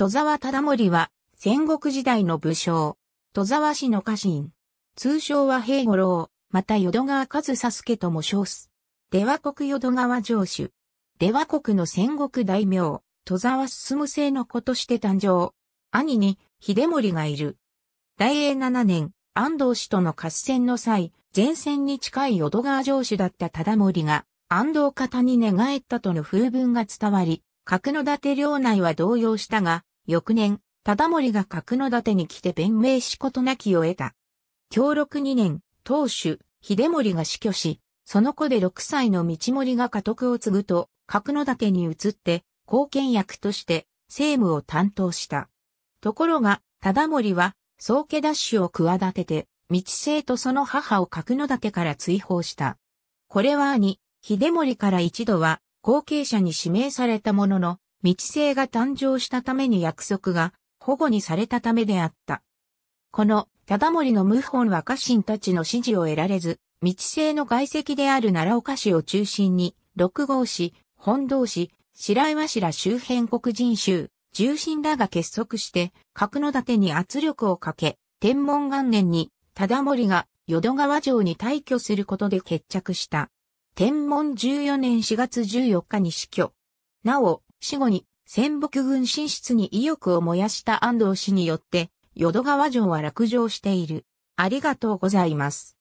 戸沢忠盛は、戦国時代の武将、戸沢氏の家臣。通称は平五郎、また淀川和佐助とも称す。出羽国淀川城主。出羽国の戦国大名、戸沢進制の子として誕生。兄に、秀盛がいる。大英七年、安藤氏との合戦の際、前線に近い淀川城主だった忠盛が、安藤方に寝返ったとの風文が伝わり、角館領内は動揺したが、翌年、忠盛が角盾に来て弁明しことなきを得た。協力2年、当主、秀盛が死去し、その子で6歳の道盛が家督を継ぐと、角館に移って、貢献役として政務を担当した。ところが、忠盛は、宗家奪取を企てて、道生とその母を角館から追放した。これは兄、秀盛から一度は後継者に指名されたものの、未知性が誕生したために約束が保護にされたためであった。この、忠森の謀反は家臣たちの支持を得られず、未知性の外籍である奈良岡市を中心に、六号市、本堂市、白岩市ら周辺国人衆、重臣らが結束して、角の盾に圧力をかけ、天文元年に、忠森が淀川城に退去することで決着した。天文14年4月14日に死去。なお、死後に戦北軍進出に意欲を燃やした安藤氏によって、淀川城は落城している。ありがとうございます。